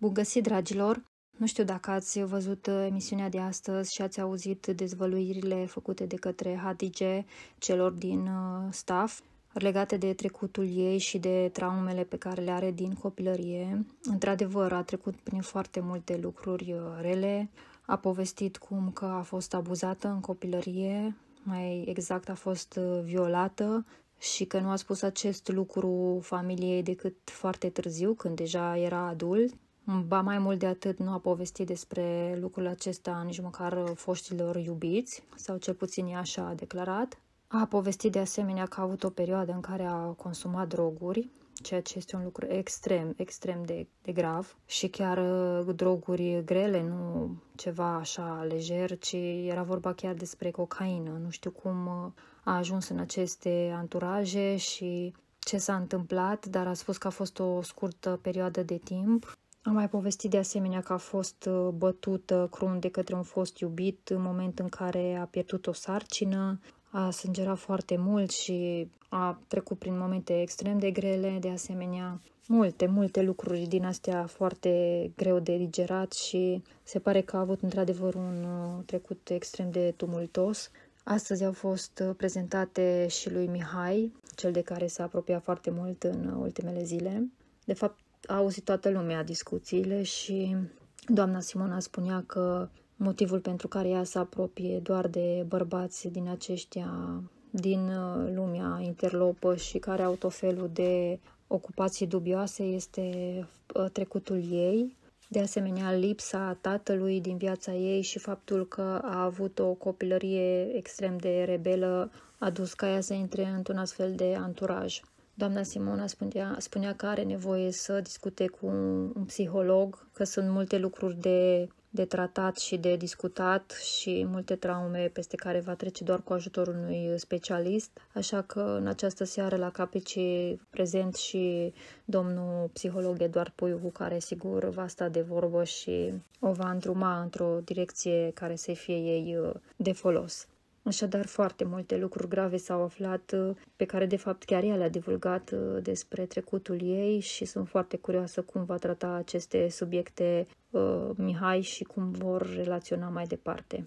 Bun găsit, dragilor! Nu știu dacă ați văzut uh, emisiunea de astăzi și ați auzit dezvăluirile făcute de către HDG, celor din uh, staff legate de trecutul ei și de traumele pe care le are din copilărie. Într-adevăr, a trecut prin foarte multe lucruri uh, rele, a povestit cum că a fost abuzată în copilărie, mai exact a fost violată și că nu a spus acest lucru familiei decât foarte târziu, când deja era adult, Ba mai mult de atât, nu a povestit despre lucrul acesta nici măcar foștilor iubiți, sau cel puțin ea așa a declarat. A povestit de asemenea că a avut o perioadă în care a consumat droguri, ceea ce este un lucru extrem, extrem de, de grav și chiar uh, droguri grele, nu ceva așa lejer, ci era vorba chiar despre cocaină. Nu știu cum uh, a ajuns în aceste anturaje și ce s-a întâmplat, dar a spus că a fost o scurtă perioadă de timp am mai povestit de asemenea că a fost uh, bătută crun de către un fost iubit în moment în care a pierdut o sarcină, a sângerat foarte mult și a trecut prin momente extrem de grele, de asemenea multe, multe lucruri din astea foarte greu de digerat și se pare că a avut într-adevăr un uh, trecut extrem de tumultos. Astăzi au fost uh, prezentate și lui Mihai, cel de care s-a apropiat foarte mult în ultimele zile. De fapt, a auzit toată lumea discuțiile și doamna Simona spunea că motivul pentru care ea se apropie doar de bărbați din aceștia din uh, lumea interlopă și care au tot felul de ocupații dubioase este uh, trecutul ei, de asemenea lipsa tatălui din viața ei și faptul că a avut o copilărie extrem de rebelă a dus ca ea să intre într-un astfel de anturaj. Doamna Simona spunea, spunea că are nevoie să discute cu un, un psiholog, că sunt multe lucruri de, de tratat și de discutat și multe traume peste care va trece doar cu ajutorul unui specialist. Așa că în această seară la KPC prezent și domnul psiholog Eduard Puiu, cu care sigur va sta de vorbă și o va îndruma într-o direcție care să fie ei uh, de folos. Așadar, foarte multe lucruri grave s-au aflat, uh, pe care de fapt chiar ea le-a divulgat uh, despre trecutul ei și sunt foarte curioasă cum va trata aceste subiecte uh, Mihai și cum vor relaționa mai departe.